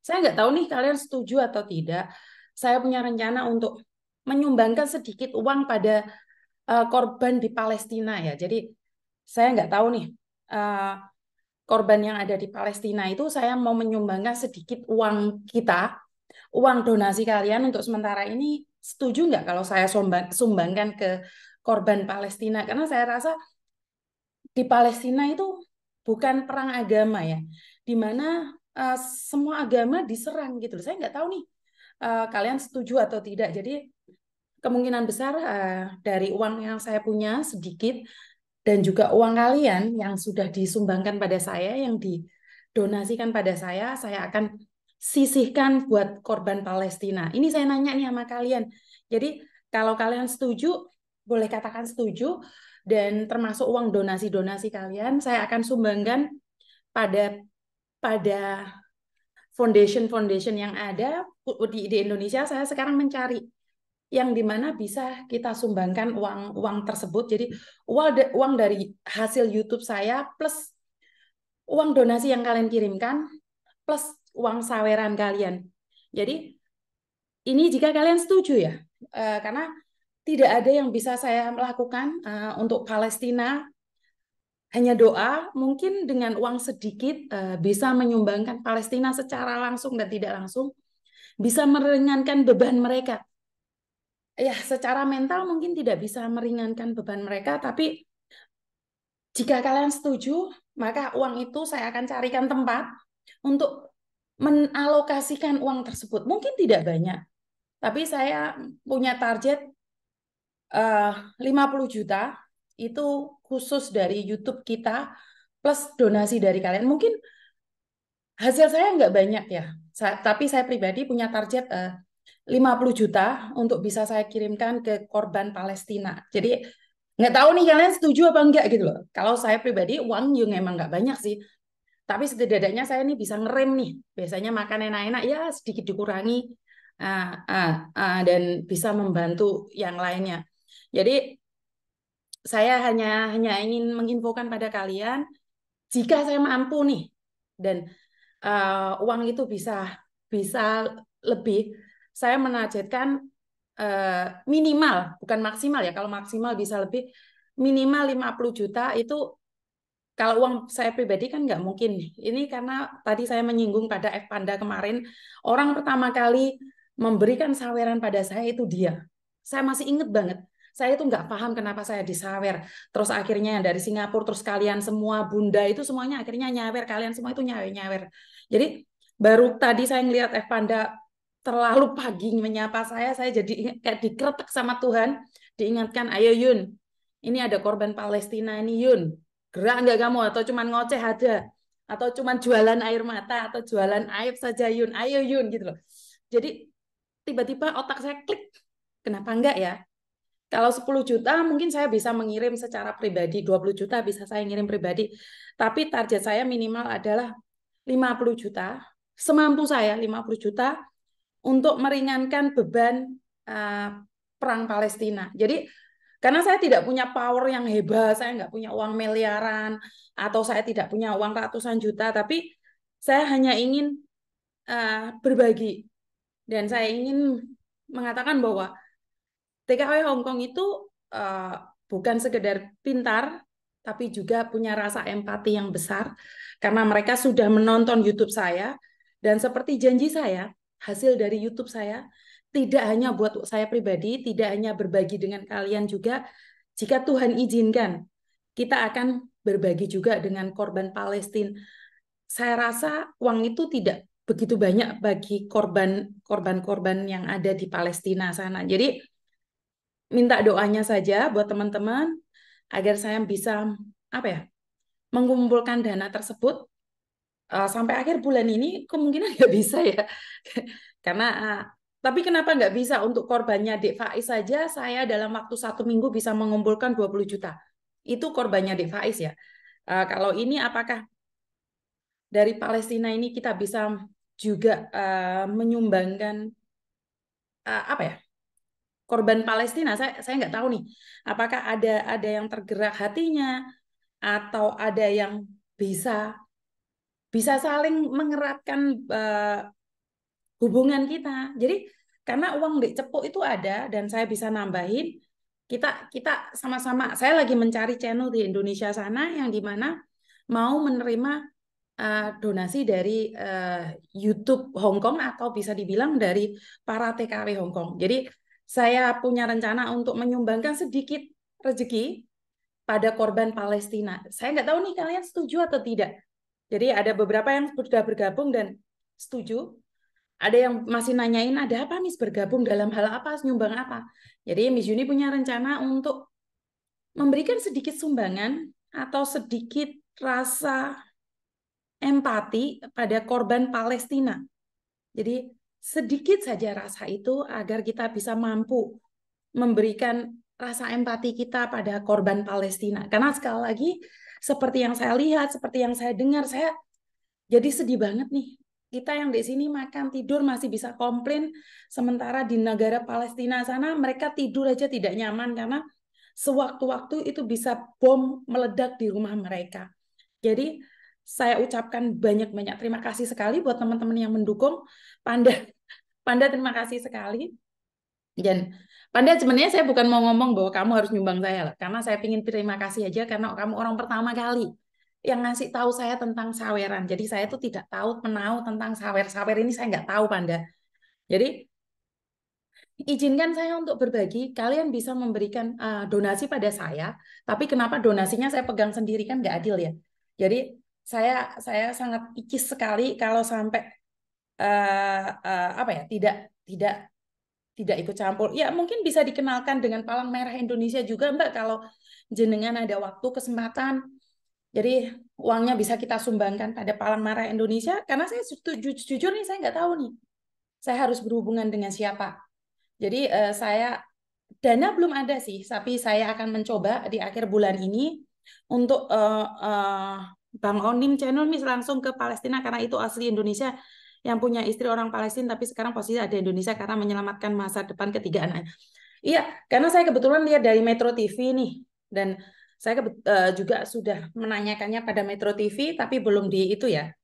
Saya nggak tahu nih kalian setuju atau tidak. Saya punya rencana untuk menyumbangkan sedikit uang pada uh, korban di Palestina ya. Jadi saya nggak tahu nih uh, korban yang ada di Palestina itu saya mau menyumbangkan sedikit uang kita, uang donasi kalian untuk sementara ini setuju nggak kalau saya sumbang, sumbangkan ke korban Palestina? Karena saya rasa di Palestina itu bukan perang agama ya, di mana Eh, semua agama diserang gitu. Saya nggak tahu nih uh, kalian setuju atau tidak. Jadi kemungkinan besar uh, dari uang yang saya punya sedikit dan juga uang kalian yang sudah disumbangkan pada saya, yang didonasikan pada saya, saya akan sisihkan buat korban Palestina. Ini saya nanya nih sama kalian. Jadi kalau kalian setuju, boleh katakan setuju dan termasuk uang donasi-donasi kalian saya akan sumbangkan pada pada foundation-foundation yang ada di, Indonesia saya sekarang mencari yang dimana bisa kita sumbangkan uang uang tersebut jadi uang dari hasil YouTube saya plus uang donasi yang kalian kirimkan plus uang saweran kalian jadi ini jika kalian setuju ya eh, karena tidak ada yang bisa saya lakukan eh, untuk Palestina hanya doa mungkin dengan uang sedikit eh, bisa menyumbangkan Palestina secara langsung dan tidak langsung bisa meringankan beban mereka. Ya, secara mental mungkin tidak bisa meringankan beban mereka, tapi jika kalian setuju, maka uang itu saya akan carikan tempat untuk menalokasikan uang tersebut. Mungkin tidak banyak, tapi saya punya target 50 eh, juta itu khusus dari YouTube kita plus donasi dari kalian. Mungkin hasil saya nggak banyak ya, saya, tapi saya pribadi punya target eh, uh, 50 juta untuk bisa saya kirimkan ke korban Palestina. Jadi nggak tahu nih kalian setuju apa enggak gitu loh. Kalau saya pribadi uang yang emang nggak banyak sih. Tapi setidaknya saya ini bisa ngerem nih. Biasanya makan enak-enak ya sedikit dikurangi uh, uh, uh, dan bisa membantu yang lainnya. Jadi saya hanya hanya ingin menginfokan pada kalian jika saya mampu nih dan uh, uang itu bisa bisa lebih saya menajetkan uh, eh, minimal bukan maksimal ya kalau maksimal bisa lebih minimal 50 juta itu kalau uang saya pribadi kan nggak mungkin Ini karena tadi saya menyinggung pada F Panda kemarin, orang pertama kali memberikan saweran pada saya itu dia. Saya masih inget banget. Saya itu nggak paham kenapa saya disawer. Terus akhirnya dari Singapura, terus kalian semua bunda itu semuanya akhirnya nyawer. Kalian semua itu nyawer-nyawer. Jadi baru tadi saya ngelihat F. Panda terlalu pagi menyapa saya, saya jadi kayak dikretek sama Tuhan, diingatkan, ayo Yun, ini ada korban Palestina ini Yun, gerak nggak kamu atau cuman ngoceh aja, atau cuman jualan air mata atau jualan air saja Yun, ayo Yun gitu loh. Jadi tiba-tiba otak saya klik, kenapa enggak ya? Kalau 10 juta mungkin saya bisa mengirim secara pribadi, 20 juta bisa saya ngirim pribadi. Tapi target saya minimal adalah 50 juta, semampu saya 50 juta untuk meringankan beban uh, perang Palestina. Jadi karena saya tidak punya power yang hebat, saya nggak punya uang miliaran, atau saya tidak punya uang ratusan juta, tapi saya hanya ingin uh, berbagi. Dan saya ingin mengatakan bahwa TKW Kong itu uh, bukan sekedar pintar, tapi juga punya rasa empati yang besar karena mereka sudah menonton YouTube saya dan seperti janji saya, hasil dari YouTube saya tidak hanya buat saya pribadi, tidak hanya berbagi dengan kalian juga. Jika Tuhan izinkan, kita akan berbagi juga dengan korban Palestina. Saya rasa uang itu tidak begitu banyak bagi korban korban-korban yang ada di Palestina sana. Jadi minta doanya saja buat teman-teman agar saya bisa apa ya mengumpulkan dana tersebut uh, sampai akhir bulan ini kemungkinan nggak bisa ya karena uh, tapi kenapa nggak bisa untuk korbannya Dek Faiz saja saya dalam waktu satu minggu bisa mengumpulkan 20 juta. Itu korbannya Dek Faiz ya. Uh, kalau ini apakah dari Palestina ini kita bisa juga uh, menyumbangkan uh, apa ya korban Palestina saya saya nggak tahu nih apakah ada ada yang tergerak hatinya atau ada yang bisa bisa saling mengeratkan uh, hubungan kita jadi karena uang di cepuk itu ada dan saya bisa nambahin kita kita sama-sama saya lagi mencari channel di Indonesia sana yang dimana mau menerima uh, donasi dari uh, YouTube Hongkong atau bisa dibilang dari para TKW Hongkong jadi saya punya rencana untuk menyumbangkan sedikit rezeki pada korban Palestina. Saya nggak tahu nih kalian setuju atau tidak. Jadi ada beberapa yang sudah bergabung dan setuju. Ada yang masih nanyain ada apa Miss bergabung dalam hal apa, nyumbang apa. Jadi Miss Juni punya rencana untuk memberikan sedikit sumbangan atau sedikit rasa empati pada korban Palestina. Jadi sedikit saja rasa itu agar kita bisa mampu memberikan rasa empati kita pada korban Palestina. Karena sekali lagi seperti yang saya lihat, seperti yang saya dengar, saya jadi sedih banget nih. Kita yang di sini makan tidur masih bisa komplain, sementara di negara Palestina sana mereka tidur aja tidak nyaman karena sewaktu-waktu itu bisa bom meledak di rumah mereka. Jadi saya ucapkan banyak-banyak terima kasih sekali buat teman-teman yang mendukung Panda. Panda terima kasih sekali. Dan Panda sebenarnya saya bukan mau ngomong bahwa kamu harus nyumbang saya lah, karena saya ingin terima kasih aja karena kamu orang pertama kali yang ngasih tahu saya tentang saweran. Jadi saya tuh tidak tahu menau tentang sawer-sawer ini saya nggak tahu Panda. Jadi izinkan saya untuk berbagi. Kalian bisa memberikan uh, donasi pada saya, tapi kenapa donasinya saya pegang sendiri kan nggak adil ya. Jadi saya saya sangat picis sekali kalau sampai uh, uh, apa ya tidak tidak tidak ikut campur. Ya mungkin bisa dikenalkan dengan palang merah Indonesia juga Mbak kalau jenengan ada waktu kesempatan. Jadi uangnya bisa kita sumbangkan pada palang merah Indonesia karena saya jujur, jujur nih saya nggak tahu nih. Saya harus berhubungan dengan siapa. Jadi uh, saya dana belum ada sih, tapi saya akan mencoba di akhir bulan ini untuk uh, uh, Bang Onim Channel mis langsung ke Palestina karena itu asli Indonesia yang punya istri orang Palestina tapi sekarang posisi ada Indonesia karena menyelamatkan masa depan ketiga anaknya. Iya, karena saya kebetulan lihat dari Metro TV nih dan saya eh, juga sudah menanyakannya pada Metro TV tapi belum di itu ya.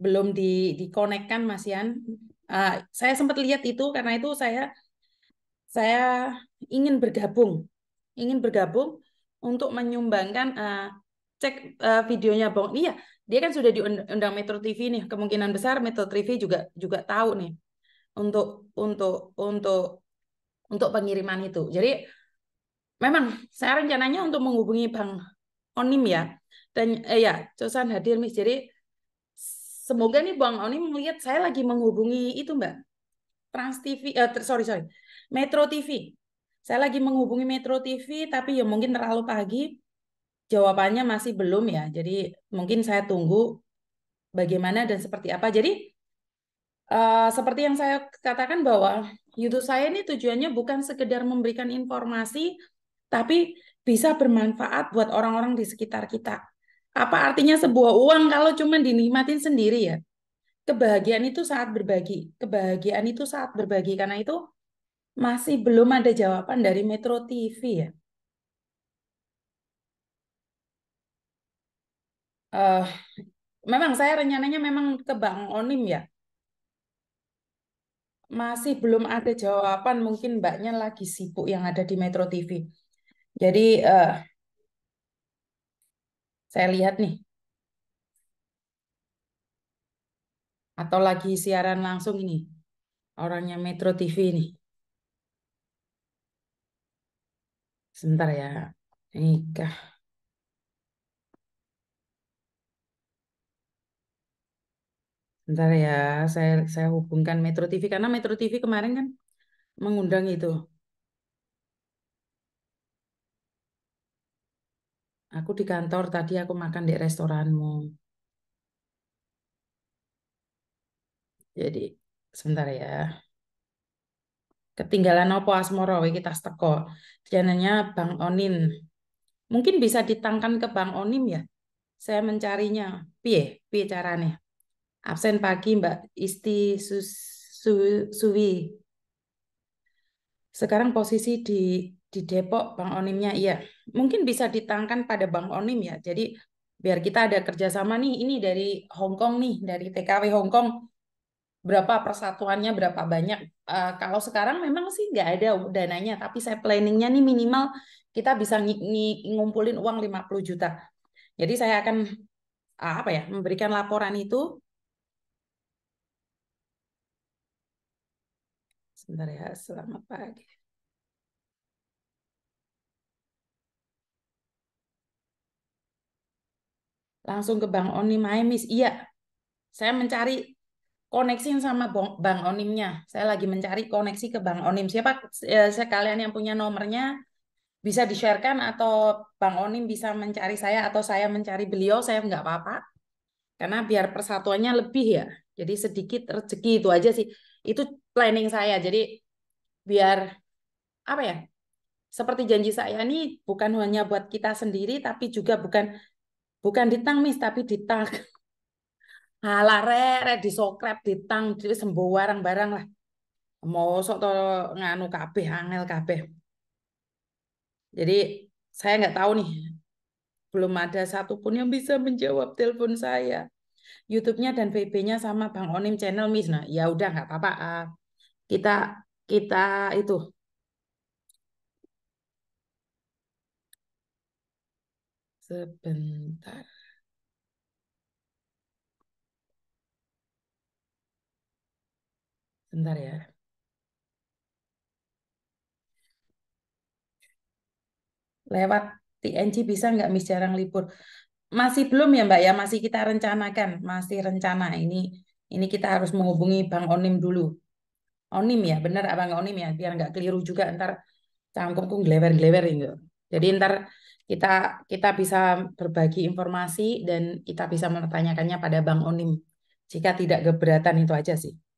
Belum di dikonekkan Mas Ian. Uh, saya sempat lihat itu karena itu saya saya ingin bergabung, ingin bergabung untuk menyumbangkan uh, cek uh, videonya Bang. Iya, dia kan sudah diundang Metro TV nih. Kemungkinan besar Metro TV juga juga tahu nih untuk untuk untuk untuk pengiriman itu. Jadi memang saya rencananya untuk menghubungi Bang Onim ya. Dan eh, ya, Cosan hadir Miss. Jadi semoga nih Bang Onim melihat saya lagi menghubungi itu Mbak. Trans TV eh, sorry sorry. Metro TV. Saya lagi menghubungi Metro TV tapi ya mungkin terlalu pagi jawabannya masih belum ya. Jadi mungkin saya tunggu bagaimana dan seperti apa. Jadi uh, seperti yang saya katakan bahwa YouTube saya ini tujuannya bukan sekedar memberikan informasi, tapi bisa bermanfaat buat orang-orang di sekitar kita. Apa artinya sebuah uang kalau cuma dinikmatin sendiri ya? Kebahagiaan itu saat berbagi. Kebahagiaan itu saat berbagi. Karena itu masih belum ada jawaban dari Metro TV ya. uh, memang saya rencananya memang ke Bang Onim ya. Masih belum ada jawaban, mungkin mbaknya lagi sibuk yang ada di Metro TV. Jadi uh, saya lihat nih. Atau lagi siaran langsung ini. Orangnya Metro TV ini. Sebentar ya. Nikah. Bentar ya, saya saya hubungkan Metro TV karena Metro TV kemarin kan mengundang itu. Aku di kantor tadi aku makan di restoranmu. Jadi sebentar ya. Ketinggalan opo asmoro kita steko. Jenengannya Bang Onin. Mungkin bisa ditangkan ke Bang Onim ya. Saya mencarinya. Piye, piye caranya. Absen pagi Mbak Isti Sus, Su, Suwi. Sekarang posisi di di Depok Bang Onimnya iya. Mungkin bisa ditangkan pada Bang Onim ya. Jadi biar kita ada kerjasama nih ini dari Hong Kong nih dari TKW Hong Kong berapa persatuannya berapa banyak uh, kalau sekarang memang sih nggak ada dananya tapi saya planningnya nih minimal kita bisa ng ng ngumpulin uang 50 juta jadi saya akan ah, apa ya memberikan laporan itu Sebentar ya, selamat pagi. Langsung ke Bang Onim Miss. Iya, saya mencari koneksi sama Bang Onimnya. Saya lagi mencari koneksi ke Bang Onim. Siapa eh, kalian yang punya nomornya bisa di-sharekan atau Bang Onim bisa mencari saya atau saya mencari beliau, saya nggak apa-apa. Karena biar persatuannya lebih ya. Jadi sedikit rezeki itu aja sih itu planning saya. Jadi biar apa ya? Seperti janji saya ini bukan hanya buat kita sendiri tapi juga bukan bukan ditang mis tapi ditang. re rere sokrep ditang di sembuh barang-barang lah. mau sok to nganu kabeh angel kabeh. Jadi saya nggak tahu nih belum ada satupun yang bisa menjawab telepon saya. YouTube-nya dan VB-nya sama Bang Onim channel Miss. Nah, ya udah nggak apa-apa. Ah, kita kita itu sebentar. sebentar ya. Lewat TNC bisa nggak Miss jarang libur? masih belum ya Mbak ya, masih kita rencanakan, masih rencana ini ini kita harus menghubungi Bang Onim dulu. Onim ya, benar Abang Onim ya, biar nggak keliru juga ntar cangkemku glewer-glewer gitu. Jadi ntar kita kita bisa berbagi informasi dan kita bisa menanyakannya pada Bang Onim. Jika tidak keberatan itu aja sih.